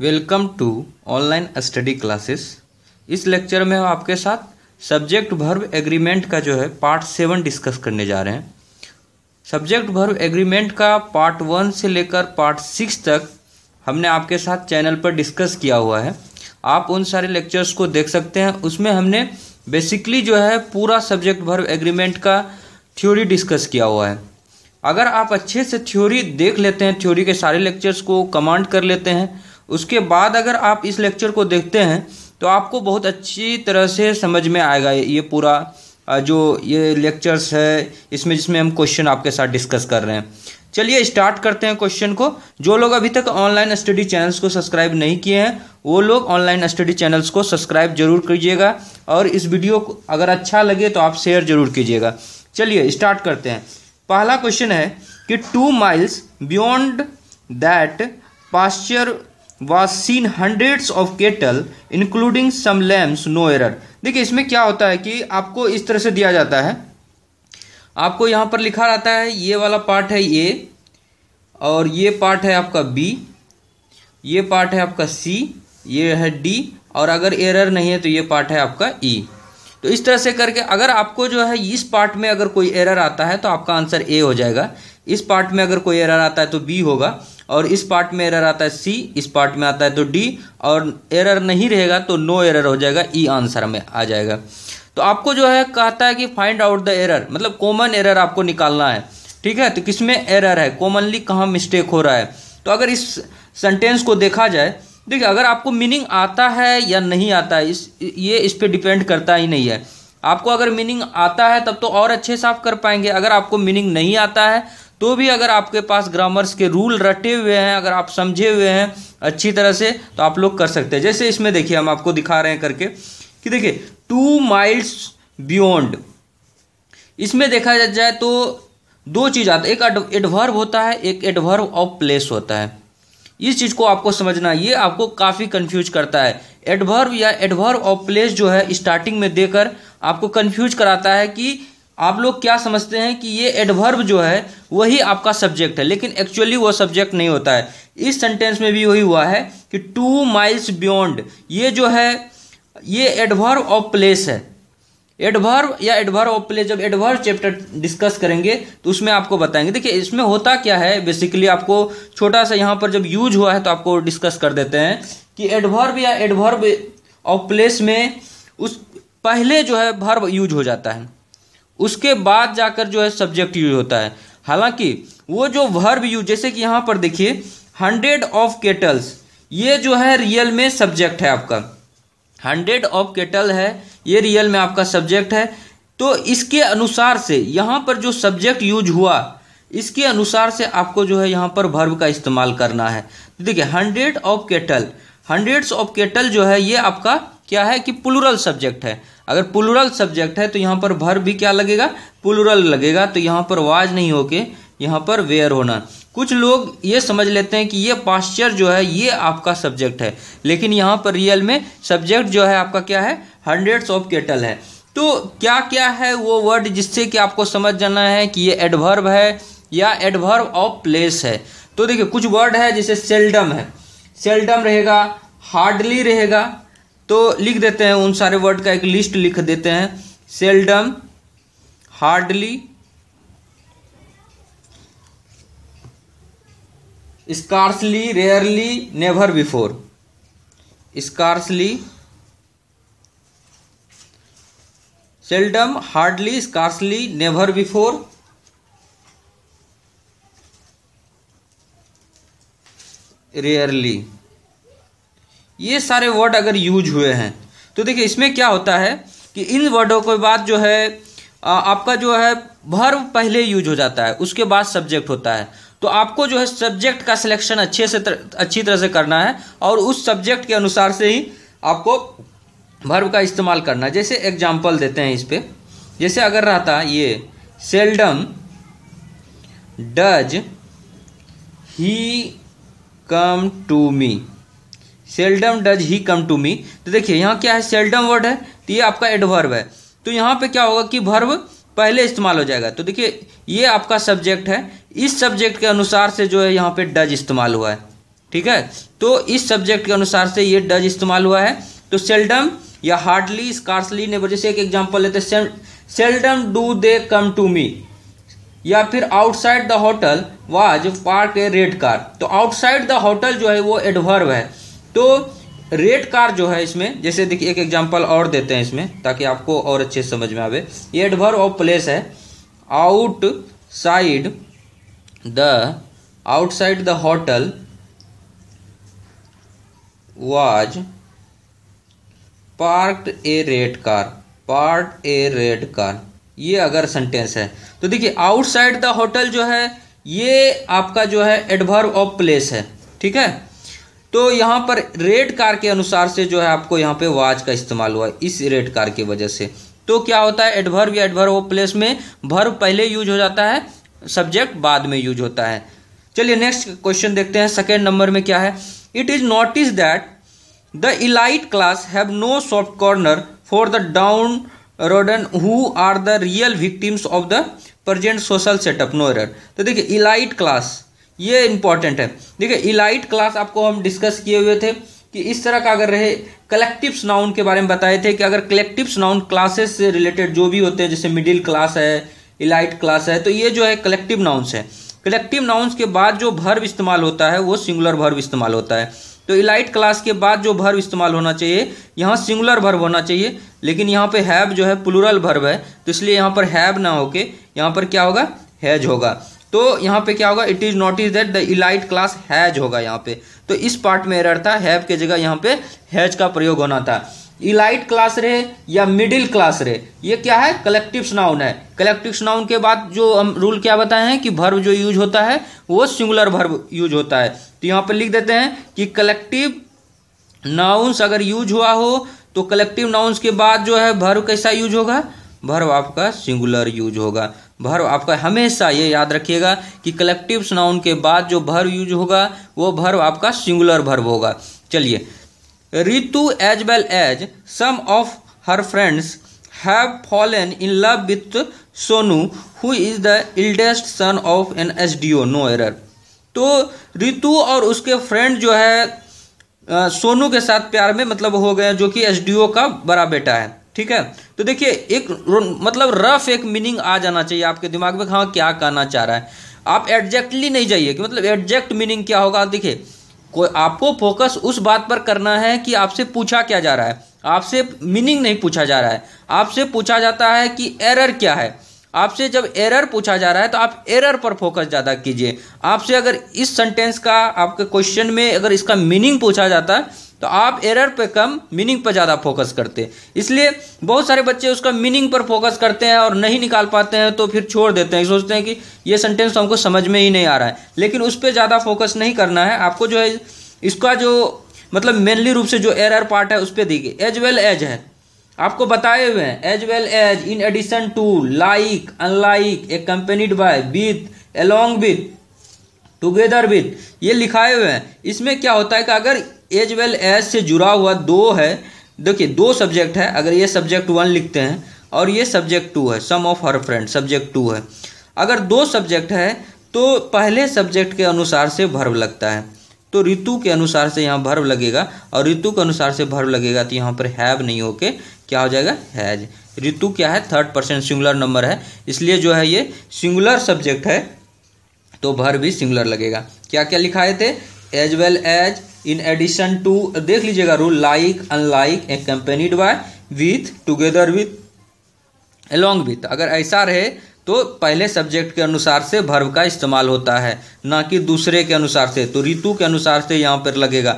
Welcome to online study classes इस lecture में हम आपके साथ सब्जेक्ट भर्व एग्रीमेंट का जो है पार्ट सेवन डिस्कस करने जा रहे हैं सब्जेक्ट भर्व एग्रीमेंट का पार्ट वन से लेकर पार्ट सिक्स तक हमने आपके साथ चैनल पर डिस्कस किया हुआ है आप उन सारे लेक्चर्स को देख सकते हैं उसमें हमने बेसिकली जो है पूरा सब्जेक्ट भर्व एग्रीमेंट का थ्योरी डिस्कस किया हुआ है अगर आप अच्छे से थ्योरी देख लेते हैं थ्योरी के सारे लेक्चर्स को कमांड कर लेते हैं उसके बाद अगर आप इस लेक्चर को देखते हैं तो आपको बहुत अच्छी तरह से समझ में आएगा ये पूरा जो ये लेक्चर्स है इसमें जिसमें हम क्वेश्चन आपके साथ डिस्कस कर रहे हैं चलिए स्टार्ट करते हैं क्वेश्चन को जो लोग अभी तक ऑनलाइन स्टडी चैनल्स को सब्सक्राइब नहीं किए हैं वो लोग ऑनलाइन स्टडी चैनल्स को सब्सक्राइब जरूर कीजिएगा और इस वीडियो को अगर अच्छा लगे तो आप शेयर जरूर कीजिएगा चलिए स्टार्ट करते हैं पहला क्वेश्चन है कि two miles beyond that pasture was seen hundreds of cattle including some lambs no error देखिए इसमें क्या होता है कि आपको इस तरह से दिया जाता है आपको यहाँ पर लिखा रहता है ये वाला पार्ट है ए और ये पार्ट है आपका बी ये पार्ट है आपका सी ये है डी और अगर एरर नहीं है तो ये पार्ट है आपका ई e. तो इस तरह से करके अगर आपको जो है इस पार्ट में अगर कोई एरर आता है तो आपका आंसर ए हो जाएगा इस पार्ट में अगर कोई एरर आता है तो बी होगा और इस पार्ट में एरर आता है सी इस पार्ट में आता है तो डी और एरर नहीं रहेगा तो नो एरर हो जाएगा ई e आंसर में आ जाएगा तो आपको जो है कहता है कि फाइंड आउट द एरर मतलब कॉमन एरर आपको निकालना है ठीक है तो किस में एरर है कॉमनली कहाँ मिस्टेक हो रहा है तो अगर इस सेंटेंस को देखा जाए देखिए अगर आपको मीनिंग आता है या नहीं आता है इस ये इस पर डिपेंड करता ही नहीं है आपको अगर मीनिंग आता है तब तो और अच्छे से आप कर पाएंगे अगर आपको मीनिंग नहीं आता है तो भी अगर आपके पास ग्रामर्स के रूल रटे हुए हैं अगर आप समझे हुए हैं अच्छी तरह से तो आप लोग कर सकते हैं जैसे इसमें देखिए हम आपको दिखा रहे हैं करके कि देखिए टू माइल्स बियॉन्ड इसमें देखा जाए तो दो चीज़ आती है एक एडवर्व होता है एक एडवर्व ऑफ प्लेस होता है इस चीज़ को आपको समझना ये आपको काफ़ी कंफ्यूज करता है एडवर्व या एडवर्व ऑफ प्लेस जो है स्टार्टिंग में देकर आपको कंफ्यूज कराता है कि आप लोग क्या समझते हैं कि ये एडवर्ब जो है वही आपका सब्जेक्ट है लेकिन एक्चुअली वो सब्जेक्ट नहीं होता है इस सेंटेंस में भी वही हुआ है कि टू माइल्स बियॉन्ड ये जो है ये एडवर्ब ऑफ प्लेस है एडवर्ब या एडवर्ब ऑफ प्लेस जब एडवर्ब चैप्टर डिस्कस करेंगे तो उसमें आपको बताएंगे देखिए इसमें होता क्या है बेसिकली आपको छोटा सा यहाँ पर जब यूज हुआ है तो आपको डिस्कस कर देते हैं कि एडवर्ब या एडवर्ब ऑफ प्लेस में उस पहले जो है भर्ब यूज हो जाता है उसके बाद जाकर जो है सब्जेक्ट यूज होता है हालांकि वो जो वर्ब यूज जैसे कि यहाँ पर देखिए हंड्रेड ऑफ केटल्स ये जो है रियल में सब्जेक्ट है आपका हंड्रेड ऑफ केटल है ये रियल में आपका सब्जेक्ट है तो इसके अनुसार से यहाँ पर जो सब्जेक्ट यूज हुआ इसके अनुसार से आपको जो है यहाँ पर वर्ब का इस्तेमाल करना है तो देखिए hundred of cattle hundreds of cattle जो है ये आपका क्या है कि प्लूरल सब्जेक्ट है अगर पुलुरल सब्जेक्ट है तो यहाँ पर भर भी क्या लगेगा पुलुरल लगेगा तो यहाँ पर वाज नहीं होके यहाँ पर वेयर होना कुछ लोग ये समझ लेते हैं कि ये पास्चर जो है ये आपका सब्जेक्ट है लेकिन यहाँ पर रियल में सब्जेक्ट जो है आपका क्या है हंड्रेड्स ऑफ केटल है तो क्या क्या है वो वर्ड जिससे कि आपको समझ जाना है कि ये एडवर्ब है या एडवर्ब ऑफ प्लेस है तो देखिए कुछ वर्ड है जैसे सेल्डम है सेल्डम रहेगा हार्डली रहेगा तो लिख देते हैं उन सारे वर्ड का एक लिस्ट लिख देते हैं seldom hardly scarcely rarely never before scarcely seldom hardly scarcely never before rarely ये सारे वर्ड अगर यूज हुए हैं तो देखिए इसमें क्या होता है कि इन वर्डों के बाद जो है आपका जो है भर्व पहले यूज हो जाता है उसके बाद सब्जेक्ट होता है तो आपको जो है सब्जेक्ट का सिलेक्शन अच्छे से तर, अच्छी तरह से करना है और उस सब्जेक्ट के अनुसार से ही आपको भर्व का इस्तेमाल करना है जैसे एग्जाम्पल देते हैं इस पर जैसे अगर रहता ये seldom does he come to me seldom does he come to me तो देखिए यहाँ क्या है सेल्डम वर्ड है तो ये आपका एडवर्ब है तो यहाँ पे क्या होगा कि भर्व पहले इस्तेमाल हो जाएगा तो देखिए ये आपका सब्जेक्ट है इस सब्जेक्ट के अनुसार से जो है यहाँ पे डज इस्तेमाल हुआ है ठीक है तो इस सब्जेक्ट के अनुसार से ये डज इस्तेमाल हुआ है तो सेल्डम या हार्डली स्कार्सली ने से एक एग्जाम्पल लेते हैं seldom do they come to me या फिर outside the hotel was park a red car तो आउटसाइड द होटल जो है वो एडवर्ब है तो रेड कार जो है इसमें जैसे देखिए एक एग्जांपल और देते हैं इसमें ताकि आपको और अच्छे समझ में आवे ये एडभर ऑफ प्लेस है outside the outside the hotel was park a red car part a red car ये अगर सेंटेंस है तो देखिए आउटसाइड द होटल जो है ये आपका जो है एडवर्ब ऑफ प्लेस है ठीक है तो यहाँ पर रेड कार के अनुसार से जो है आपको यहाँ पे वाज का इस्तेमाल हुआ इस रेड कार की वजह से तो क्या होता है एडभर्व या एडभर्व प्लेस में भर्व पहले यूज हो जाता है सब्जेक्ट बाद में यूज होता है चलिए नेक्स्ट क्वेश्चन देखते हैं सेकेंड नंबर में क्या है it is notice that the elite class have no soft corner for the downtrodden who are the real victims of the present social setup no error तो देखिए elite class ये important है देखिए elite class आपको हम discuss किए हुए थे कि इस तरह का अगर रहे कलेक्टिव्स नाउन के बारे में बताए थे कि अगर कलेक्टिव्स नाउन क्लासेस से रिलेटेड जो भी होते हैं जैसे मिडिल क्लास है इलाइट क्लास है तो ये जो है कलेक्टिव नाउन्स है कलेक्टिव नाउन्स के बाद जो भर्व इस्तेमाल होता है वो सिंगुलर भर्व इस्तेमाल होता है तो इलाइट क्लास के बाद जो भर्व इस्तेमाल होना चाहिए यहाँ सिंगुलर भर्व होना चाहिए लेकिन यहाँ पे हैव जो है प्लूरल भर्व है तो इसलिए यहाँ पर हैव ना होके यहाँ पर क्या होगा हैज होगा तो यहाँ पे क्या होगा it is not is that the elite class has होगा यहाँ पे तो इस पार्ट में एरर था हैव के जगह यहाँ पे हैज का प्रयोग होना था इलाइट क्लास रहे या मिडिल क्लास रहे ये क्या है कलेक्टिव स्नाउन है कलेक्टिव स्नाउन के बाद जो हम रूल क्या बताए हैं कि भर्व जो यूज होता है वो सिंगुलर भर्व यूज होता है तो यहाँ पर लिख देते हैं कि कलेक्टिव नाउन्स अगर यूज हुआ हो तो कलेक्टिव नाउन्स के बाद जो है भर्व कैसा यूज होगा भर्व आपका सिंगुलर यूज होगा भर्व आपका हमेशा ये याद रखिएगा कि कलेक्टिव नाउन के बाद जो भर्व यूज होगा वो भर्व आपका सिंगुलर भर्व होगा चलिए Ritu as well as some of her friends have fallen in love with Sonu who is the eldest son of N S D O no error तो रितु और उसके फ्रेंड जो है सोनू के साथ प्यार में मतलब हो गए जो कि एस डी ओ का बड़ा बेटा है ठीक है तो देखिए एक मतलब रफ एक मीनिंग आ जाना चाहिए आपके दिमाग में हाँ क्या कहना चाह रहा है आप एग्जैक्टली नहीं जाइए कि मतलब एग्जैक्ट मीनिंग क्या होगा देखिए कोई आपको फोकस उस बात पर करना है कि आपसे पूछा क्या जा रहा है आपसे मीनिंग नहीं पूछा जा रहा है आपसे पूछा जाता है कि एरर क्या है आपसे जब एरर पूछा जा रहा है तो आप एरर पर फोकस ज़्यादा कीजिए आपसे अगर इस सेंटेंस का आपके क्वेश्चन में अगर इसका मीनिंग पूछा जाता है तो आप एरर पे कम मीनिंग पर ज़्यादा फोकस करते हैं इसलिए बहुत सारे बच्चे उसका मीनिंग पर फोकस करते हैं और नहीं निकाल पाते हैं तो फिर छोड़ देते हैं सोचते हैं कि ये सेंटेंस तो हमको समझ में ही नहीं आ रहा है लेकिन उस पर ज़्यादा फोकस नहीं करना है आपको जो है इसका जो मतलब मेनली रूप से जो एरर पार्ट है उस पर देखिए एज वेल एज है आपको बताए हुए हैं as well as in addition to like unlike accompanied by with along with together with ये लिखाए हुए हैं इसमें क्या होता है कि अगर एज वेल एज से जुड़ा हुआ दो है देखिए दो सब्जेक्ट है अगर ये सब्जेक्ट वन लिखते हैं और ये सब्जेक्ट टू है some of her friend subject to है अगर दो सब्जेक्ट है तो पहले सब्जेक्ट के अनुसार से भर्व लगता है तो ऋतु के अनुसार से यहाँ भर्व लगेगा और ऋतु के अनुसार से भर्व लगेगा तो यहाँ पर हैव नहीं होके क्या हो जाएगा हैज ऋतु क्या है थर्ड पर्सन सिंगुलर नंबर है इसलिए जो है ये सिंगुलर सब्जेक्ट है तो भर भी सिंगुलर लगेगा क्या क्या लिखाए थे as well as in addition to देख लीजिएगा rule like unlike accompanied by with together with along with अगर ऐसा रहे तो पहले सब्जेक्ट के अनुसार से भर्व का इस्तेमाल होता है ना कि दूसरे के अनुसार से तो ऋतु के अनुसार से यहाँ पर लगेगा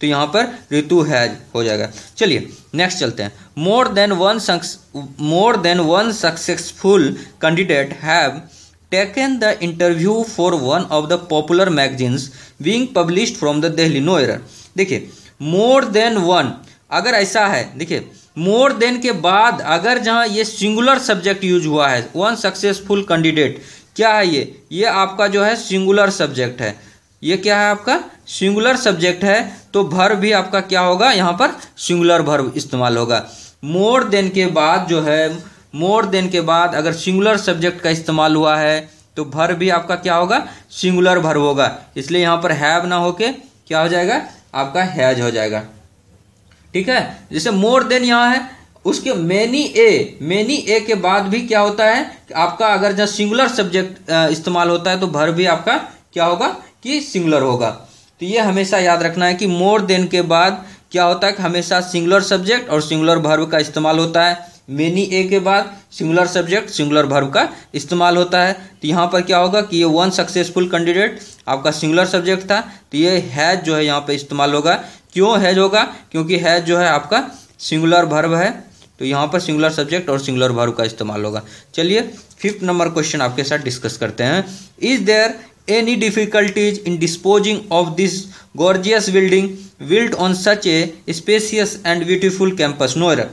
तो यहाँ पर ऋतु हैज हो जाएगा चलिए नेक्स्ट चलते हैं more than one more than one successful candidate have taken the interview for one of the popular magazines being published from the Delhi no error देखिए more than one अगर ऐसा है देखिए मोर देन के बाद अगर जहाँ ये सिंगुलर सब्जेक्ट यूज हुआ है वन सक्सेसफुल कैंडिडेट क्या है ये ये आपका जो है सिंगुलर सब्जेक्ट है ये क्या है आपका सिंगुलर सब्जेक्ट है तो भर भी आपका क्या होगा यहाँ पर सिंगुलर भर इस्तेमाल होगा मोर देन के बाद जो है मोर देन के बाद अगर सिंगुलर सब्जेक्ट का इस्तेमाल हुआ है तो भर भी आपका क्या होगा सिंगुलर भर होगा इसलिए यहाँ पर हैव ना होके क्या हो जाएगा आपका हैज हो जाएगा ठीक है जैसे मोर देन यहाँ है उसके मैनी ए मैनी ए के बाद भी क्या होता है आपका अगर जहां सिंगुलर सब्जेक्ट इस्तेमाल होता है तो भर भी आपका क्या होगा कि सिंगुलर होगा तो ये हमेशा याद रखना है कि मोर देन के बाद क्या होता है कि हमेशा सिंगुलर सब्जेक्ट और सिंगुलर भर्व का इस्तेमाल होता है मेनी ए के बाद सिंगुलर सब्जेक्ट सिंगुलर भर्व का इस्तेमाल होता है तो यहाँ पर क्या होगा कि ये वन सक्सेसफुल कैंडिडेट आपका सिंगुलर सब्जेक्ट था तो ये हैज जो है यहाँ पर इस्तेमाल होगा क्यों हैज होगा क्योंकि हैज जो है आपका सिंगुलर भर्व है तो यहाँ पर सिंगुलर सब्जेक्ट और सिंगुलर भर्व का इस्तेमाल होगा चलिए फिफ्थ नंबर क्वेश्चन आपके साथ डिस्कस करते हैं is there any difficulties in disposing of this gorgeous building built on such a spacious and beautiful campus Noida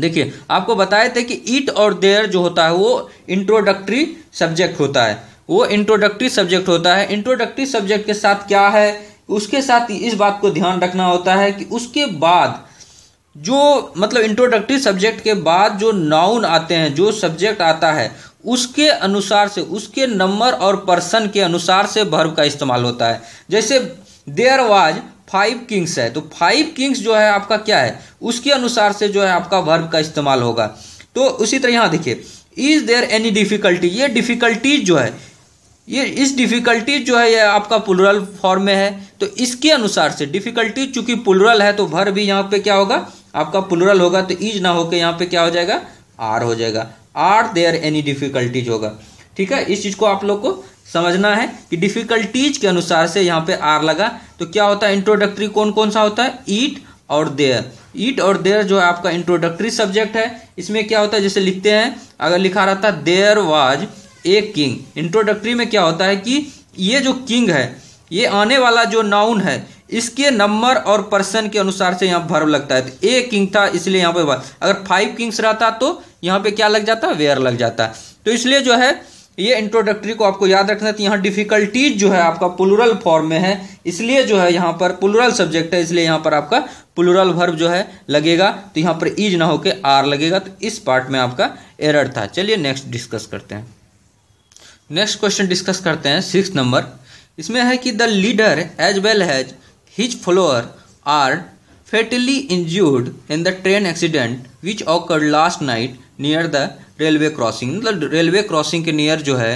देखिए आपको बताए थे कि इट और देयर जो होता है वो इंट्रोडक्टरी सब्जेक्ट होता है वो इंट्रोडक्टरी सब्जेक्ट होता है इंट्रोडक्टरी सब्जेक्ट के साथ क्या है उसके साथ इस बात को ध्यान रखना होता है कि उसके बाद जो मतलब इंट्रोडक्टरी सब्जेक्ट के बाद जो नाउन आते हैं जो सब्जेक्ट आता है उसके अनुसार से उसके नंबर और पर्सन के अनुसार से भर्व का इस्तेमाल होता है जैसे देयर वाज फाइव किंग्स है तो फाइव किंग्स जो है आपका क्या है उसके अनुसार से जो है आपका वर्ब का इस्तेमाल होगा तो उसी तरह यहाँ देखिए इज देयर एनी डिफिकल्टी ये डिफिकल्टीज जो है ये इस डिफिकल्टीज जो है ये आपका पुलरल फॉर्म में है तो इसके अनुसार से डिफिकल्टीज चूंकि पुलरल है तो भर भी यहाँ पे क्या होगा आपका पुलरल होगा तो इज ना होकर यहाँ पे क्या हो जाएगा आर हो जाएगा आर देयर एनी डिफिकल्टीज होगा ठीक है इस चीज़ को आप लोग को समझना है कि डिफ़िकल्टीज के अनुसार से यहाँ पे आर लगा तो क्या होता है इंट्रोडक्टरी कौन कौन सा होता है ईट और देयर ईट और देयर जो है आपका इंट्रोडक्टरी सब्जेक्ट है इसमें क्या होता है जैसे लिखते हैं अगर लिखा रहता है there was a king introductory में क्या होता है कि ये जो किंग है ये आने वाला जो नाउन है इसके नंबर और पर्सन के अनुसार से यहाँ भर्व लगता है तो ए किंग था इसलिए यहाँ पे अगर फाइव किंग्स रहता तो यहाँ पे क्या लग जाता वेयर लग जाता तो इसलिए जो है ये इंट्रोडक्टरी को आपको याद रखना है तो यहाँ डिफिकल्टीज जो है आपका प्लूरल फॉर्म में है इसलिए जो है यहाँ पर प्लूरल सब्जेक्ट है इसलिए यहाँ पर आपका प्लूरल वर्ब जो है लगेगा तो यहाँ पर ईज ना होके आर लगेगा तो इस पार्ट में आपका एरर था चलिए नेक्स्ट डिस्कस करते हैं नेक्स्ट क्वेश्चन डिस्कस करते हैं सिक्स नंबर इसमें है कि the leader as well has his follower are fatally injured in the train accident which occurred last night near the railway crossing मतलब railway crossing के near जो है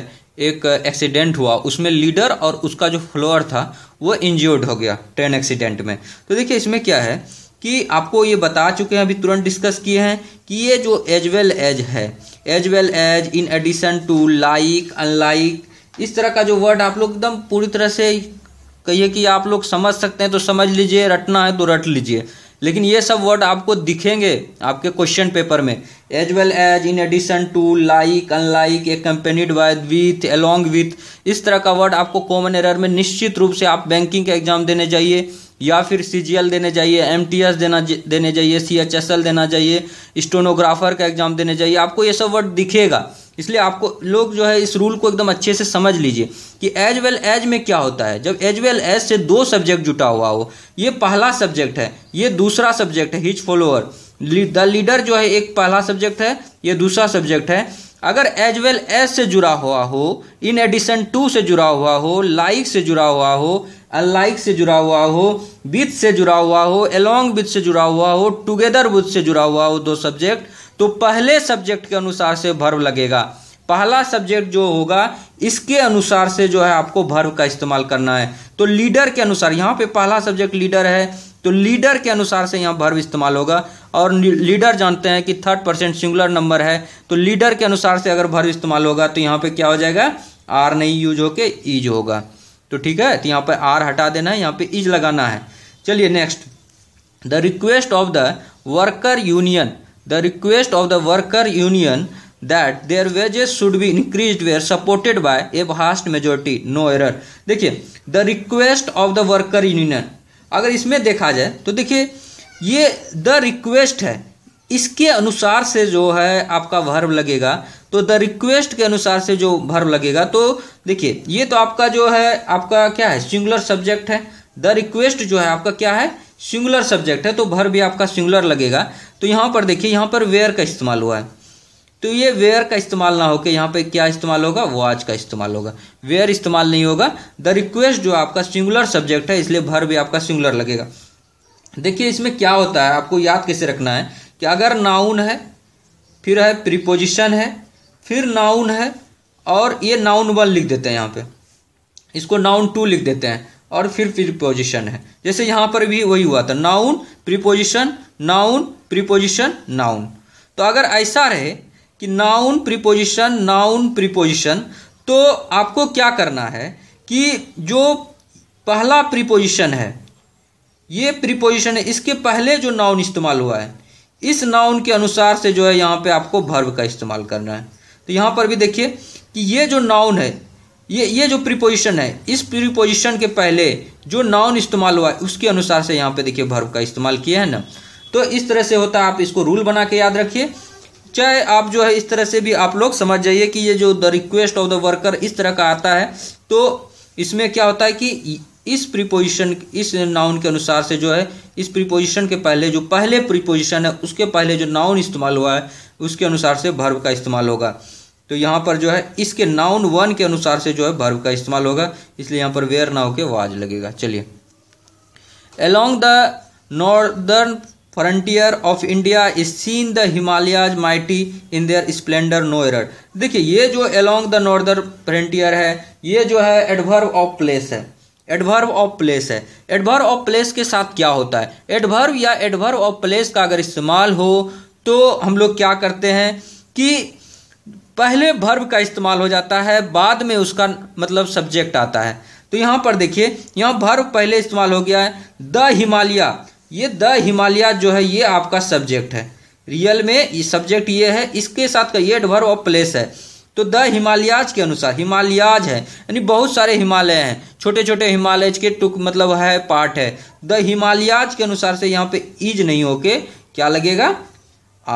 एक एक्सीडेंट हुआ उसमें लीडर और उसका जो फ्लोअर था वो इंज्योर्ड हो गया ट्रेन एक्सीडेंट में तो देखिए इसमें क्या है कि आपको ये बता चुके हैं अभी तुरंत डिस्कस किए हैं कि ये जो एज वेल एज है as well as in addition to like unlike इस तरह का जो वर्ड आप लोग एकदम पूरी तरह से कहिए कि आप लोग समझ सकते हैं तो समझ लीजिए रटना है तो रट लीजिए लेकिन ये सब वर्ड आपको दिखेंगे आपके क्वेश्चन पेपर में as well as in addition to like unlike accompanied by with along with इस तरह का वर्ड आपको कॉमन एरर में निश्चित रूप से आप बैंकिंग का एग्जाम देने जाइए या फिर सी देने जाइए एम देना देने जाइए सी देना चाहिए स्टोनोग्राफर का एग्जाम देने जाइए आपको ये सब वर्ड दिखेगा इसलिए आपको लोग जो है इस रूल को एकदम अच्छे से समझ लीजिए कि एज वेल एज में क्या होता है जब एज वेल एज से दो सब्जेक्ट जुटा हुआ हो ये पहला सब्जेक्ट है ये दूसरा सब्जेक्ट है हिच फॉलोअर द लीडर जो है एक पहला सब्जेक्ट है ये दूसरा सब्जेक्ट है अगर एज वेल एज से जुड़ा हुआ हो इन एडिशन टू से जुड़ा हुआ हो लाइक से जुड़ा हुआ हो अनलाइक से जुड़ा हुआ हो विथ से जुड़ा हुआ हो एलोंग विथ से जुड़ा हुआ हो टुगेदर विथ से जुड़ा हुआ हो दो सब्जेक्ट तो पहले सब्जेक्ट के अनुसार से भर्व लगेगा पहला सब्जेक्ट जो होगा इसके अनुसार से जो है आपको भर्व का इस्तेमाल करना है तो लीडर के अनुसार यहाँ पे पहला सब्जेक्ट लीडर है तो लीडर के अनुसार से यहाँ भर्व इस्तेमाल होगा और लीडर जानते हैं कि थर्ड परसेंट सिंगुलर नंबर है तो लीडर के अनुसार से अगर भर्व इस्तेमाल होगा तो यहाँ पे क्या हो जाएगा आर नहीं यूज होके ईज होगा तो ठीक है तो यहाँ पर आर हटा देना है यहाँ पे इज लगाना है चलिए next the request of the worker union The request of the worker union that their wages should be increased were supported by a vast majority no error देखिए the request of the worker union अगर इसमें देखा जाए तो देखिए ये the request है इसके अनुसार से जो है आपका वर्ब लगेगा तो द रिक्वेस्ट के अनुसार से जो वर्ब लगेगा तो देखिए ये तो आपका जो है आपका क्या है सिंगुलर सब्जेक्ट है द रिक्वेस्ट जो है आपका क्या है सिंगुलर सब्जेक्ट है तो भर भी आपका सिंगुलर लगेगा तो यहाँ पर देखिए यहाँ पर वेयर का इस्तेमाल हुआ है तो ये वेयर का इस्तेमाल ना होकर यहाँ पर क्या इस्तेमाल होगा वॉच का इस्तेमाल होगा वेयर इस्तेमाल नहीं होगा द रिक्वेस्ट जो आपका सिंगुलर सब्जेक्ट है इसलिए भर भी आपका सिंगुलर लगेगा देखिए इसमें क्या होता है आपको याद कैसे रखना है कि अगर नाउन है फिर है प्रिपोजिशन है फिर नाउन है और ये नाउन वन लिख देते हैं यहाँ पे इसको नाउन टू लिख देते हैं और फिर प्रीपोजिशन है जैसे यहाँ पर भी वही हुआ था noun preposition noun preposition noun तो अगर ऐसा रहे कि नाउन प्रीपोजिशन नाउन प्रीपोजिशन तो आपको क्या करना है कि जो पहला प्रीपोजिशन है ये प्रीपोजिशन है इसके पहले जो नाउन इस्तेमाल हुआ है इस नाउन के अनुसार से जो है यहाँ पे आपको भर्व का इस्तेमाल करना है तो यहाँ पर भी देखिए कि ये जो नाउन है ये ये जो प्रीपोजिशन है इस प्रीपोजिशन के पहले जो नाउन इस्तेमाल हुआ है उसके अनुसार से यहाँ पे देखिए भर्व का इस्तेमाल किया है ना तो इस तरह से होता है आप इसको रूल बना के याद रखिए चाहे आप जो है इस तरह से भी आप लोग समझ जाइए कि ये जो the request of the worker इस तरह का आता है तो इसमें क्या होता है कि इस प्रीपोजिशन इस नाउन के अनुसार से जो है इस प्रीपोजिशन के पहले जो पहले प्रीपोजिशन है उसके पहले जो नाउन इस्तेमाल हुआ है उसके अनुसार से भर्व का इस्तेमाल होगा तो यहाँ पर जो है इसके नाउन वन के अनुसार से जो है भर्व का इस्तेमाल होगा इसलिए यहाँ पर वेयर नाव के वाज लगेगा चलिए along the northern frontier of India is seen the Himalayas mighty in their splendour no error देखिए ये जो अलोंग द नॉर्दर्न फ्रंटियर है ये जो है adverb ऑफ प्लेस है एडवर्व ऑफ प्लेस है एडवर्व ऑफ प्लेस के साथ क्या होता है एडवर्व या एडवर्व ऑफ प्लेस का अगर इस्तेमाल हो तो हम लोग क्या करते हैं कि पहले भर्व का इस्तेमाल हो जाता है बाद में उसका मतलब सब्जेक्ट आता है तो यहाँ पर देखिए यहाँ भर्व पहले इस्तेमाल हो गया है द हिमालिया ये द हिमालय जो है ये आपका सब्जेक्ट है रियल में ये सब्जेक्ट ये है इसके साथ का ये एडवर्ब ऑफ प्लेस है तो द हिमालयाज के अनुसार हिमालयाज है यानी बहुत सारे हिमालय हैं छोटे छोटे हिमालय के टुक मतलब है पार्ट है द हिमालयाज के अनुसार से यहाँ पे ईज नहीं होके क्या लगेगा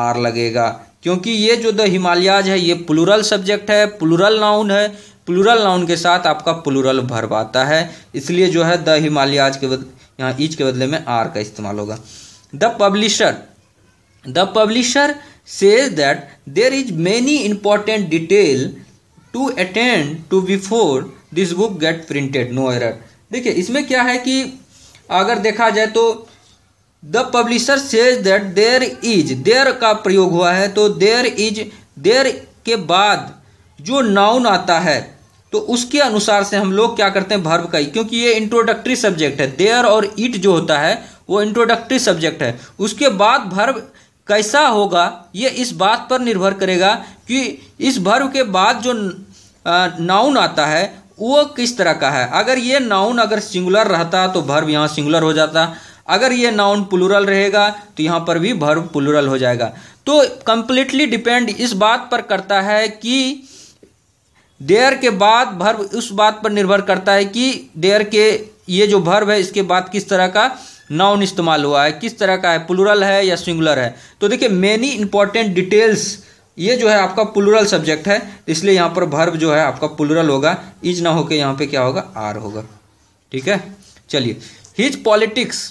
आर लगेगा क्योंकि ये जो द हिमालयाज है ये प्लूरल सब्जेक्ट है प्लूरल नाउन है प्लूरल नाउन के साथ आपका प्लूरल भर पाता है इसलिए जो है द हिमालयाज के यहाँ ईच के बदले में आर का इस्तेमाल होगा the publisher the publisher says that there is many important detail to attend to before this book get printed no error देखिए इसमें क्या है कि अगर देखा जाए तो the publisher says that there is there का प्रयोग हुआ है तो देर इज देर के बाद जो नाउन आता है तो उसके अनुसार से हम लोग क्या करते हैं भर्व का ही क्योंकि ये इंट्रोडक्टरी सब्जेक्ट है देयर और इट जो होता है वो इंट्रोडक्टरी सब्जेक्ट है उसके बाद भर्व कैसा होगा ये इस बात पर निर्भर करेगा कि इस भर्व के बाद जो नाउन आता है वो किस तरह का है अगर ये नाउन अगर सिंगुलर रहता तो भर्व यहाँ सिंगुलर हो जाता अगर ये नाउन प्लूरल रहेगा तो यहाँ पर भी भर्व प्लूरल हो जाएगा तो कंप्लीटली डिपेंड इस बात पर करता है कि देयर के बाद भर्व उस बात पर निर्भर करता है कि देयर के ये जो भर्व है इसके बाद किस तरह का नाउन इस्तेमाल हुआ है किस तरह का है प्लूरल है या सिंगुलर है तो देखिए मेनी इंपॉर्टेंट डिटेल्स ये जो है आपका प्लूरल सब्जेक्ट है इसलिए यहाँ पर भर्व जो है आपका प्लूरल होगा इज ना होके यहाँ पे क्या होगा आर होगा ठीक है चलिए his politics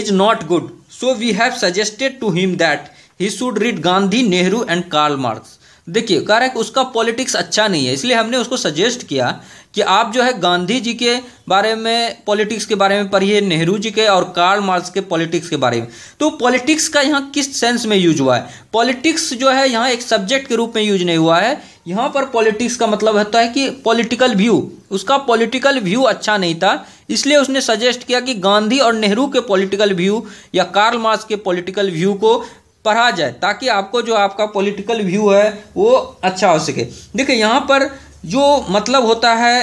is not good so we have suggested to him that he should read Gandhi Nehru and Karl Marx देखिए कह रहा है कि उसका पॉलिटिक्स अच्छा नहीं है इसलिए हमने उसको सजेस्ट किया कि आप जो है गांधी जी के बारे में पॉलिटिक्स के बारे में पढ़िए नेहरू जी के और कार्ल मार्क्स के पॉलिटिक्स के बारे में तो पॉलिटिक्स का यहाँ किस सेंस में यूज हुआ है पॉलिटिक्स जो है यहाँ एक सब्जेक्ट के रूप में यूज नहीं हुआ है यहाँ पर पॉलिटिक्स का मतलब होता है कि पॉलिटिकल व्यू उसका पॉलिटिकल व्यू अच्छा नहीं था इसलिए उसने सजेस्ट किया कि गांधी और नेहरू के पॉलिटिकल व्यू या कार्ल मार्क्स के पॉलिटिकल व्यू को पढ़ा जाए ताकि आपको जो आपका पॉलिटिकल व्यू है वो अच्छा हो सके देखिए यहाँ पर जो मतलब होता है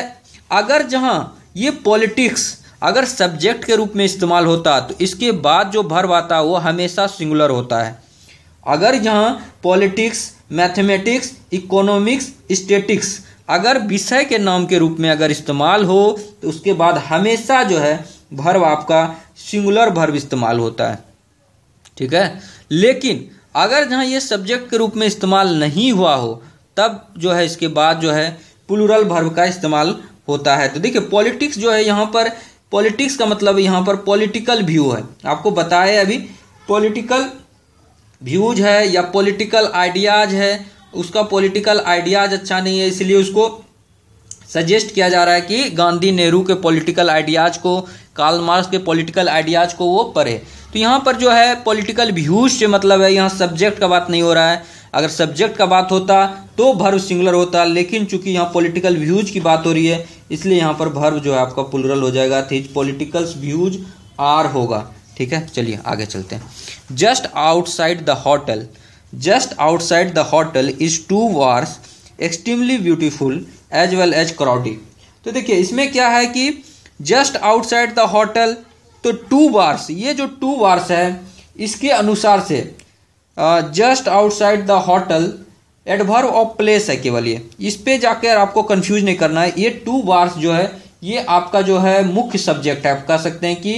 अगर जहाँ ये पॉलिटिक्स अगर सब्जेक्ट के रूप में इस्तेमाल होता तो इसके बाद जो भर्व आता वो हमेशा सिंगुलर होता है अगर यहाँ पॉलिटिक्स मैथमेटिक्स इकोनॉमिक्स स्टेटिक्स अगर विषय के नाम के रूप में अगर इस्तेमाल हो तो उसके बाद हमेशा जो है भर्व आपका सिंगुलर भर्व इस्तेमाल होता है ठीक है लेकिन अगर जहाँ ये सब्जेक्ट के रूप में इस्तेमाल नहीं हुआ हो तब जो है इसके बाद जो है प्लूरल भर्व का इस्तेमाल होता है तो देखिए पॉलिटिक्स जो है यहाँ पर पॉलिटिक्स का मतलब यहाँ पर पॉलिटिकल व्यू है आपको बताए अभी पॉलिटिकल व्यूज है या पॉलिटिकल आइडियाज है उसका पॉलिटिकल आइडियाज अच्छा नहीं है इसलिए उसको सजेस्ट किया जा रहा है कि गांधी नेहरू के पॉलिटिकल आइडियाज को कार्ल मार्क्स के पॉलिटिकल आइडियाज को वो पढ़े तो यहाँ पर जो है पॉलिटिकल व्यूज से मतलब है यहाँ सब्जेक्ट का बात नहीं हो रहा है अगर सब्जेक्ट का बात होता तो भर्व सिंगुलर होता लेकिन चूंकि यहाँ पॉलिटिकल व्यूज की बात हो रही है इसलिए यहाँ पर भर्व जो है आपका पुलरल हो जाएगा थी पोलिटिकल व्यूज आर होगा ठीक है चलिए आगे चलते हैं just outside the hotel just outside the hotel is two bars extremely beautiful as well as crowdy तो देखिए इसमें क्या है कि जस्ट आउटसाइड द होटल तो टू बार्स ये जो टू बार्स है इसके अनुसार से just outside the hotel adverb of place है केवल ये इस पे जाकर आपको कंफ्यूज नहीं करना है ये टू बार्स जो है ये आपका जो है मुख्य सब्जेक्ट है आप कह सकते हैं कि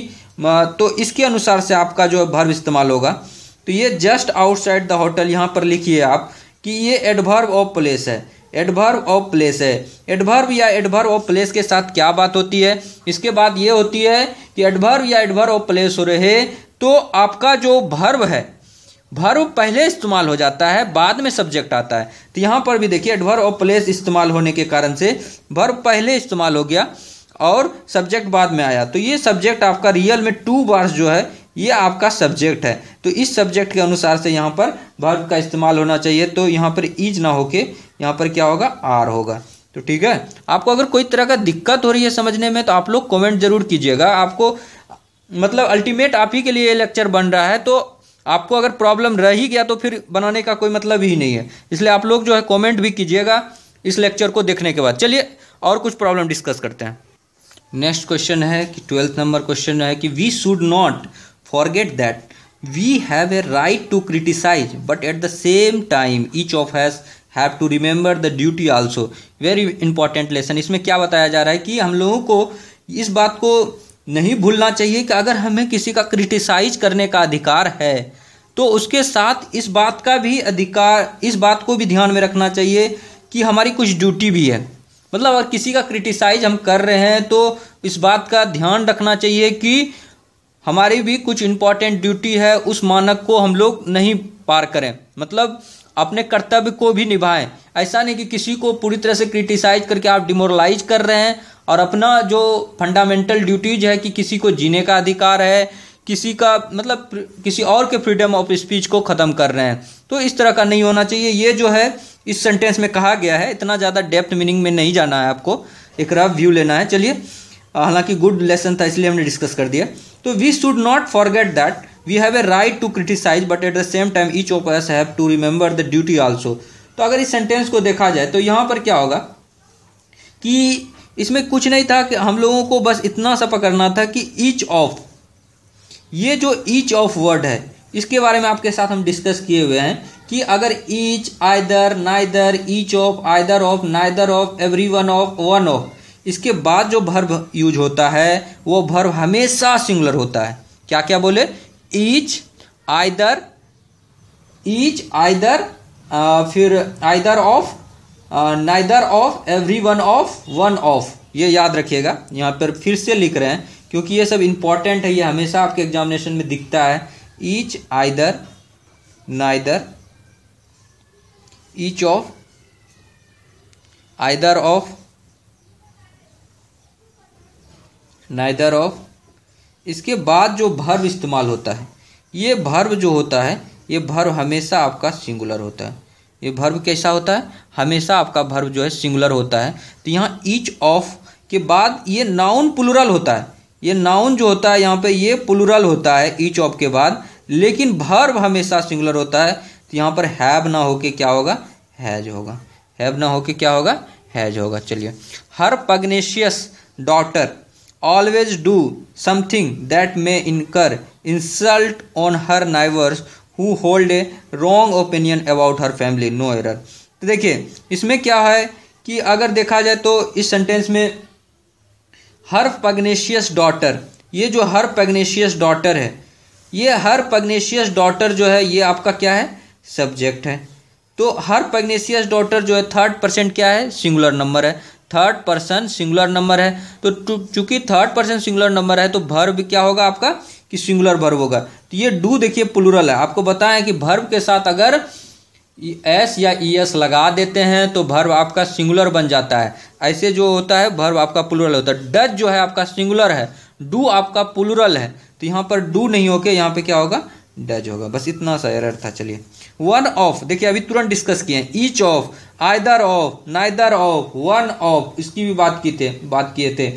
तो इसके अनुसार से आपका जो है भर्व इस्तेमाल होगा तो ये जस्ट आउटसाइड द होटल यहाँ पर लिखिए आप कि ये एडवर्व ऑफ प्लेस है एडभर्व ऑफ प्लेस है एडभर्व या एडभर्व ऑफ प्लेस के साथ क्या बात होती है इसके बाद ये होती है कि एडभर्व या एडभर्व ऑफ प्लेस हो रहे तो आपका जो भर्व है भर्व पहले इस्तेमाल हो जाता है बाद में सब्जेक्ट आता है तो यहाँ पर भी देखिए एडभर्व ऑफ प्लेस इस्तेमाल होने के कारण से भर्व पहले इस्तेमाल हो गया और सब्जेक्ट बाद में आया तो ये सब्जेक्ट आपका रियल में टू बार्स जो है ये आपका सब्जेक्ट है तो इस सब्जेक्ट के अनुसार से यहाँ पर वर्ब का इस्तेमाल होना चाहिए तो यहाँ पर इज ना होके यहाँ पर क्या होगा आर होगा तो ठीक है आपको अगर कोई तरह का दिक्कत हो रही है समझने में तो आप लोग कमेंट जरूर कीजिएगा आपको मतलब अल्टीमेट आप ही के लिए लेक्चर बन रहा है तो आपको अगर प्रॉब्लम रह ही गया तो फिर बनाने का कोई मतलब ही नहीं है इसलिए आप लोग जो है कमेंट भी कीजिएगा इस लेक्चर को देखने के बाद चलिए और कुछ प्रॉब्लम डिस्कस करते हैं नेक्स्ट क्वेश्चन है कि ट्वेल्थ नंबर क्वेश्चन है कि we should not forget that we have a right to criticise but at the same time each of us have to remember the duty also very important lesson इसमें क्या बताया जा रहा है कि हम लोगों को इस बात को नहीं भूलना चाहिए कि अगर हमें किसी का क्रिटिसाइज करने का अधिकार है तो उसके साथ इस बात का भी अधिकार इस बात को भी ध्यान में रखना चाहिए कि हमारी कुछ ड्यूटी भी है मतलब अगर किसी का क्रिटिसाइज हम कर रहे हैं तो इस बात का ध्यान रखना चाहिए कि हमारी भी कुछ इम्पॉर्टेंट ड्यूटी है उस मानक को हम लोग नहीं पार करें मतलब अपने कर्तव्य को भी निभाएं ऐसा नहीं कि किसी को पूरी तरह से क्रिटिसाइज करके आप डिमोरलाइज कर रहे हैं और अपना जो फंडामेंटल ड्यूटीज है कि किसी को जीने का अधिकार है किसी का मतलब किसी और के फ्रीडम ऑफ स्पीच को ख़त्म कर रहे हैं तो इस तरह का नहीं होना चाहिए ये जो है इस सेंटेंस में कहा गया है इतना ज़्यादा डेप्थ मीनिंग में नहीं जाना है आपको एक रफ व्यू लेना है चलिए हालांकि गुड लेसन था इसलिए हमने डिस्कस कर दिया तो we should not forget that we have a right to criticise but at the same time each of us have to remember the duty also तो अगर इस सेंटेंस को देखा जाए तो यहाँ पर क्या होगा कि इसमें कुछ नहीं था कि हम लोगों को बस इतना सा पकड़ना था कि ईच ऑफ ये जो ईच ऑफ वर्ड है इसके बारे में आपके साथ हम डिस्कस किए हुए हैं कि अगर each either neither each of either of neither of every one of one of इसके बाद जो भर्व यूज होता है वो भर्ब हमेशा सिंगुलर होता है क्या क्या बोले ईच आइदर ईच आइदर फिर either of neither of every one of one of ये याद रखिएगा यहाँ पर फिर से लिख रहे हैं क्योंकि ये सब इंपॉर्टेंट है ये हमेशा आपके एग्जामिनेशन में दिखता है each either neither each of either of neither of इसके बाद जो भर्व इस्तेमाल होता है ये भर्व जो होता है ये भर्व हमेशा आपका सिंगुलर होता है ये भर्व कैसा होता है हमेशा आपका भर्व जो है सिंगुलर होता है तो यहाँ ईच ऑफ के बाद ये नाउन प्लूरल होता है ये नाउन जो होता है यहाँ पे ये प्लूरल होता है ईच ऑफ के बाद लेकिन भर्व हमेशा सिंगुलर होता है तो यहाँ पर हैव ना होके क्या होगा हैज होगा हैव ना होके क्या होगा हैज होगा चलिए her pugnacious daughter always do something that may incur insult on her neighbors who hold a wrong opinion about her family no error तो देखिए इसमें क्या है कि अगर देखा जाए तो इस सेंटेंस में हर पग्नेशियस डॉटर ये जो हर पग्नेशियस डॉटर है ये हर पग्नेशियस डॉटर जो है ये आपका क्या है सब्जेक्ट है तो हर पग्नेशियस डॉटर जो है थर्ड परसेंट क्या है सिंगुलर नंबर है थर्ड पर्सन सिंगुलर नंबर है तो चूंकि थर्ड पर्सन सिंगुलर नंबर है तो भर्व क्या होगा आपका कि सिंगुलर भर्व होगा तो ये डू देखिए प्लूरल है आपको बताएं कि भर्व के साथ अगर एस या ई एस लगा देते हैं तो भर्व आपका सिंगुलर बन जाता है ऐसे जो होता है भर्व आपका प्लूरल होता है डज जो है आपका सिंगुलर है डू आपका प्लूरल है तो यहाँ पर डू नहीं होके यहाँ पे क्या होगा डज होगा बस इतना सा एरर था चलिए वन ऑफ देखिए अभी तुरंत डिस्कस किए each of either of neither of one of इसकी भी बात की थे बात किए थे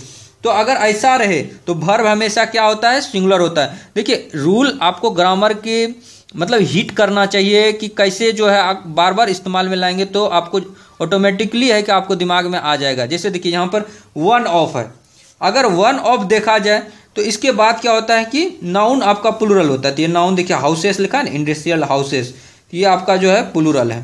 तो अगर ऐसा रहे तो भर्व हमेशा क्या होता है सिंगुलर होता है देखिए रूल आपको ग्रामर के मतलब हिट करना चाहिए कि कैसे जो है आप बार बार इस्तेमाल में लाएंगे तो आपको ऑटोमेटिकली है कि आपको दिमाग में आ जाएगा जैसे देखिए यहाँ पर वन ऑफ है अगर वन ऑफ देखा जाए तो इसके बाद क्या होता है कि नाउन आपका प्लूरल होता है तो ये नाउन देखिए हाउसेस लिखा है ना इंडस्ट्रियल हाउसेस तो ये आपका जो है प्लूरल है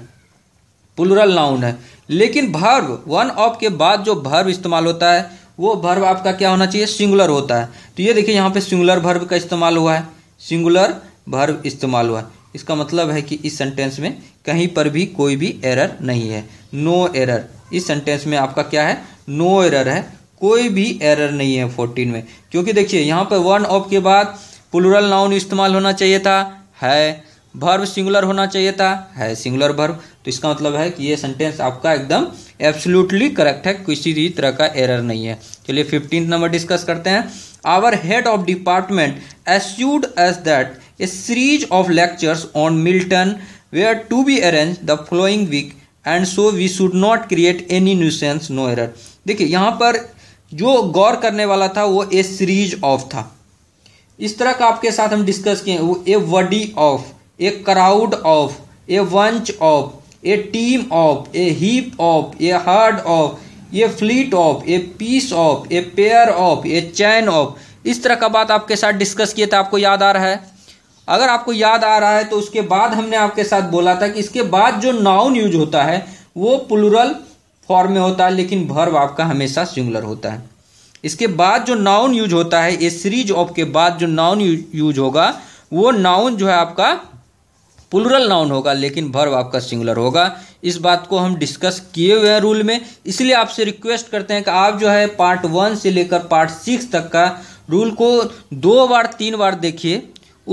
प्लूरल नाउन है लेकिन भर्व वन ऑफ के बाद जो भर्व इस्तेमाल होता है वो भर्व आपका क्या होना चाहिए सिंगुलर होता है तो ये देखिए यहाँ पे सिंगुलर भर्व का इस्तेमाल हुआ है सिंगुलर भर्व इस्तेमाल हुआ है इसका मतलब है कि इस सेंटेंस में कहीं पर भी कोई भी एरर नहीं है नो no एरर इस सेंटेंस में आपका क्या है नो no एरर है कोई भी एरर नहीं है फोर्टीन में क्योंकि देखिए यहाँ पर वन ऑफ के बाद प्लूरल नाउन इस्तेमाल होना चाहिए था है भर्व सिंगुलर होना चाहिए था है सिंगुलर भर्व तो इसका मतलब है कि ये सेंटेंस आपका एकदम एब्सोल्युटली करेक्ट है किसी भी तरह का एरर नहीं है चलिए फिफ्टींथ नंबर डिस्कस करते हैं our head of department assured as that a series of lectures on Milton we are to be arrange the following week and so we should not create any nuisance no error देखिए यहाँ पर जो गौर करने वाला था वो ए series of था इस तरह का आपके साथ हम डिस्कस किए वो a body of a crowd of a bunch of a team of a heap of a herd of a fleet of a piece of a pair of a chain of इस तरह का बात आपके साथ discuss किए था आपको याद आ रहा है अगर आपको याद आ रहा है तो उसके बाद हमने आपके साथ बोला था कि इसके बाद जो नाउन यूज होता है वो प्लूरल फॉर्म में होता है लेकिन भर्व आपका हमेशा सिंगुलर होता है इसके बाद जो नाउन यूज होता है ए सीरीज ऑफ के बाद जो नाउन यूज होगा वो नाउन जो है आपका पुलरल नाउन होगा लेकिन भर्व आपका सिंगुलर होगा इस बात को हम डिस्कस किए हुए हैं रूल में इसलिए आपसे रिक्वेस्ट करते हैं कि आप जो है पार्ट वन से लेकर पार्ट सिक्स तक का रूल को दो बार तीन बार देखिए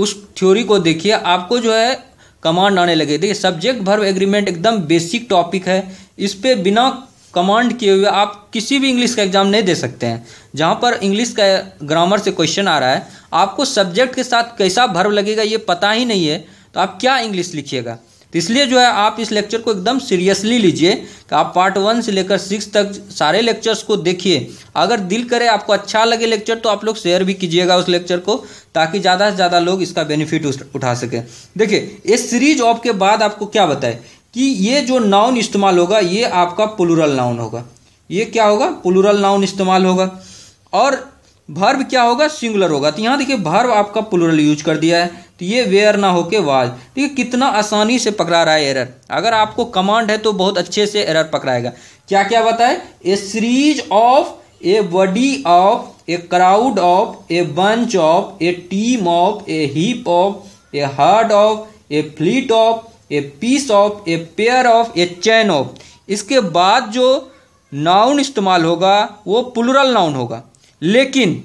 उस थ्योरी को देखिए आपको जो है कमांड आने लगे देखिए सब्जेक्ट भर्व एग्रीमेंट एकदम बेसिक टॉपिक है इस पर बिना कमांड किए हुए आप किसी भी इंग्लिश का एग्ज़ाम नहीं दे सकते हैं जहाँ पर इंग्लिश का ग्रामर से क्वेश्चन आ रहा है आपको सब्जेक्ट के साथ कैसा भर्व लगेगा ये पता ही नहीं है तो आप क्या इंग्लिश लिखिएगा तो इसलिए जो है आप इस लेक्चर को एकदम सीरियसली लीजिए कि आप पार्ट वन से लेकर सिक्स तक सारे लेक्चर्स को देखिए अगर दिल करे आपको अच्छा लगे लेक्चर तो आप लोग शेयर भी कीजिएगा उस लेक्चर को ताकि ज़्यादा से ज़्यादा लोग इसका बेनिफिट उठा सकें देखिए इस सीरीज ऑफ के बाद आपको क्या बताए कि ये जो नाउन इस्तेमाल होगा ये आपका प्लूरल नाउन होगा ये क्या होगा प्लूरल नाउन इस्तेमाल होगा और भर्व क्या होगा सिंगुलर होगा तो यहाँ देखिए भर्व आपका प्लूरल यूज कर दिया है तो ये वेयर ना होके वाज देखिए कितना आसानी से पकड़ा रहा है एरर अगर आपको कमांड है तो बहुत अच्छे से एरर पकड़ाएगा क्या क्या बताए a series of a body of a crowd of a bunch of a team of a heap of a herd of a fleet of a piece of a pair of a chain of इसके बाद जो noun इस्तेमाल होगा वो plural noun होगा लेकिन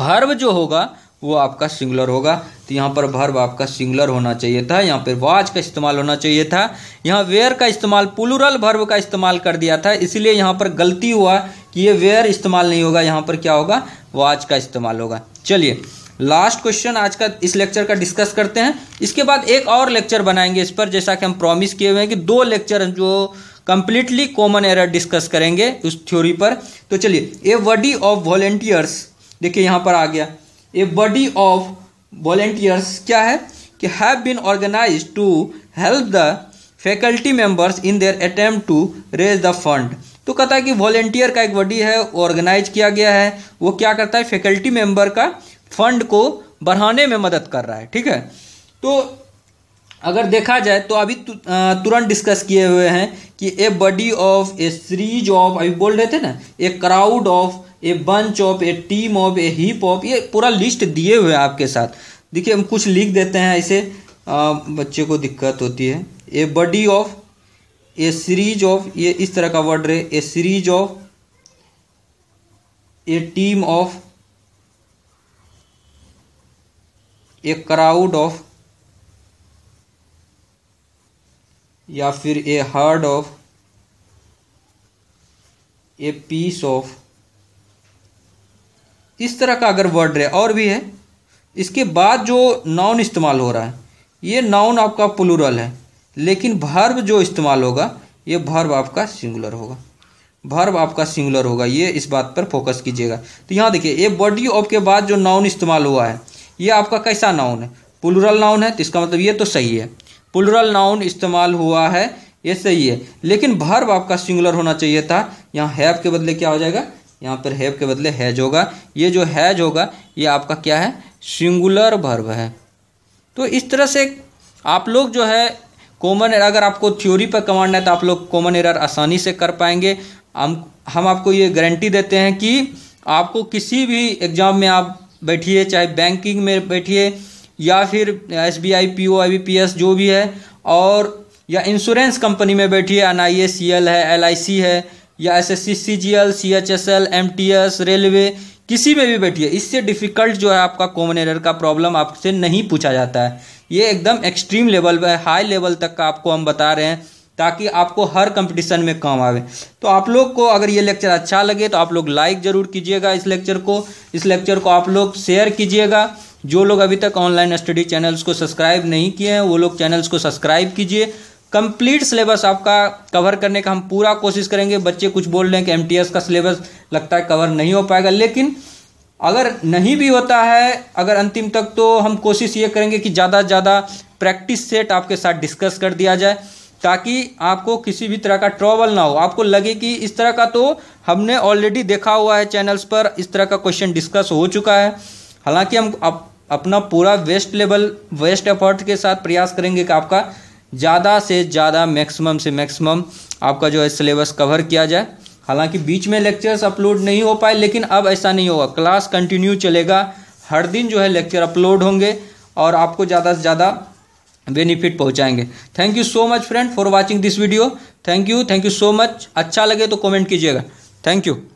verb जो होगा वो आपका सिंगुलर होगा तो यहाँ पर भर्व आपका सिंगुलर होना चाहिए था यहाँ पर वाच का इस्तेमाल होना चाहिए था यहाँ वेयर का इस्तेमाल प्लूरल भर्व का इस्तेमाल कर दिया था इसलिए यहाँ पर गलती हुआ कि ये वेयर इस्तेमाल नहीं होगा यहाँ पर क्या होगा वाच का इस्तेमाल होगा चलिए लास्ट क्वेश्चन आज का इस लेक्चर का डिस्कस करते हैं इसके बाद एक और लेक्चर बनाएंगे इस पर जैसा कि हम प्रॉमिस किए हुए हैं कि दो लेक्चर जो कंप्लीटली कॉमन एरर डिस्कस करेंगे उस थ्योरी पर तो चलिए ए बडी ऑफ वॉलेंटियर्स देखिए यहाँ पर आ गया ए बडी ऑफ वॉलेंटियर्स क्या है कि have been organise to help the faculty members in their attempt to raise the fund तो कहता है कि वॉलेंटियर का एक बॉडी है ऑर्गेनाइज किया गया है वो क्या करता है फैकल्टी मेंबर का फंड को बढ़ाने में मदद कर रहा है ठीक है तो अगर देखा जाए तो अभी तु, तुरंत डिस्कस किए हुए हैं कि a body of a series of अभी बोल रहे थे ना a crowd of a bunch of a team of a heap of ये पूरा लिस्ट दिए हुए हैं आपके साथ देखिए हम कुछ लिख देते हैं ऐसे बच्चे को दिक्कत होती है a body of a series of ये इस तरह का वर्ड रहे a series of a team of a crowd of या फिर a herd of a piece of इस तरह का अगर वर्ड रहे और भी है इसके बाद जो नाउन इस्तेमाल हो रहा है ये नाउन आपका प्लूरल है लेकिन भर्व जो इस्तेमाल होगा ये भर्व आपका सिंगुलर होगा भर्व आपका सिंगुलर होगा ये इस बात पर फोकस कीजिएगा तो यहाँ देखिए ये बॉडी ऑफ के बाद जो नाउन इस्तेमाल हुआ है ये आपका कैसा नाउन है पुलुरल नाउन है तो इसका मतलब ये तो सही है पुलुरल नाउन इस्तेमाल हुआ है ये सही है लेकिन भर्व आपका सिंगुलर होना चाहिए था यहाँ हैव के बदले क्या हो जाएगा यहाँ पर हैव के बदले हैज होगा ये जो हैज होगा ये आपका क्या है सिंगुलर भर्व है तो इस तरह से आप लोग जो है कॉमन एरर अगर आपको थ्योरी पर कमांड है तो आप लोग कॉमन एरर आसानी से कर पाएंगे हम हम आपको ये गारंटी देते हैं कि आपको किसी भी एग्ज़ाम में आप बैठिए चाहे बैंकिंग में बैठिए या फिर S B I P O I B P S जो भी है और या इंश्योरेंस कंपनी में बैठिए N I A C L है एल आई सी है या S S C C G L C H S L M T S railway किसी में भी बैठिए इससे डिफ़िकल्ट जो है आपका कॉमन एरर का प्रॉब्लम आपसे नहीं पूछा जाता है ये एकदम एक्सट्रीम लेवल पर हाई लेवल तक का आपको हम बता रहे हैं ताकि आपको हर कंपटीशन में काम आवे तो आप लोग को अगर ये लेक्चर अच्छा लगे तो आप लोग लाइक ज़रूर कीजिएगा इस लेक्चर को इस लेक्चर को आप लोग शेयर कीजिएगा जो लोग अभी तक ऑनलाइन स्टडी चैनल्स को सब्सक्राइब नहीं किए हैं वो लोग चैनल्स को सब्सक्राइब कीजिए कंप्लीट सिलेबस आपका कवर करने का हम पूरा कोशिश करेंगे बच्चे कुछ बोल रहे हैं कि एम का सिलेबस लगता है कवर नहीं हो पाएगा लेकिन अगर नहीं भी होता है अगर अंतिम तक तो हम कोशिश ये करेंगे कि ज़्यादा से ज़्यादा प्रैक्टिस सेट आपके साथ डिस्कस कर दिया जाए ताकि आपको किसी भी तरह का ट्रॉवल ना हो आपको लगे कि इस तरह का तो हमने ऑलरेडी देखा हुआ है चैनल्स पर इस तरह का क्वेश्चन डिस्कस हो चुका है हालांकि हम अप, अपना पूरा वेस्ट लेवल वेस्ट एफर्ट के साथ प्रयास करेंगे कि आपका ज़्यादा से ज़्यादा मैक्सिमम से मैक्सिमम आपका जो है सिलेबस कवर किया जाए हालांकि बीच में लेक्चर्स अपलोड नहीं हो पाए लेकिन अब ऐसा नहीं होगा क्लास कंटिन्यू चलेगा हर दिन जो है लेक्चर अपलोड होंगे और आपको ज़्यादा से ज़्यादा बेनिफिट पहुंचाएंगे thank you so much friend for watching this video thank you thank you so much अच्छा लगे तो कमेंट कीजिएगा थैंक यू